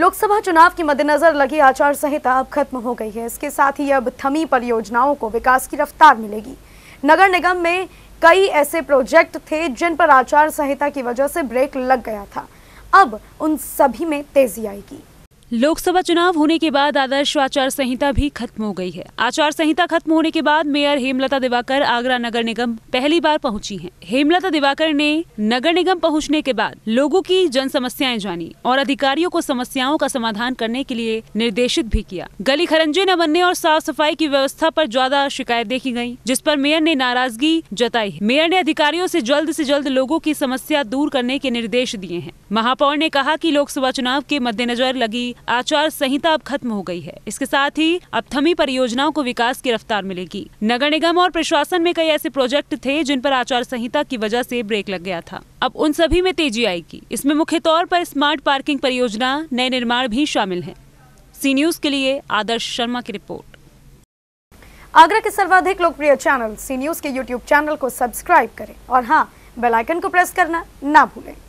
लोकसभा चुनाव के मद्देनजर लगी आचार संहिता अब खत्म हो गई है इसके साथ ही अब थमी परियोजनाओं को विकास की रफ्तार मिलेगी नगर निगम में कई ऐसे प्रोजेक्ट थे जिन पर आचार संहिता की वजह से ब्रेक लग गया था अब उन सभी में तेजी आएगी लोकसभा चुनाव होने के बाद आदर्श आचार संहिता भी खत्म हो गई है आचार संहिता खत्म होने के बाद मेयर हेमलता दिवाकर आगरा नगर निगम पहली बार पहुंची हैं। हेमलता दिवाकर ने नगर निगम पहुंचने के बाद लोगों की जन समस्याएं जानी और अधिकारियों को समस्याओं का समाधान करने के लिए निर्देशित भी किया गली खरंजे न बनने और साफ सफाई की व्यवस्था आरोप ज्यादा शिकायत देखी गयी जिस पर मेयर ने नाराजगी जताई मेयर ने अधिकारियों ऐसी जल्द ऐसी जल्द लोगों की समस्या दूर करने के निर्देश दिए हैं महापौर ने कहा की लोकसभा चुनाव के मद्देनजर लगी आचार संहिता अब खत्म हो गई है इसके साथ ही अब थमी परियोजनाओं को विकास की रफ्तार मिलेगी नगर निगम और प्रशासन में कई ऐसे प्रोजेक्ट थे जिन पर आचार संहिता की वजह से ब्रेक लग गया था अब उन सभी में तेजी आएगी इसमें मुख्य तौर पर स्मार्ट पार्किंग परियोजना नए निर्माण भी शामिल है सी न्यूज के लिए आदर्श शर्मा की रिपोर्ट आगरा के सर्वाधिक लोकप्रिय चैनल सी न्यूज के यूट्यूब चैनल को सब्सक्राइब करें और हाँ बेल आइकन को प्रेस करना ना भूलें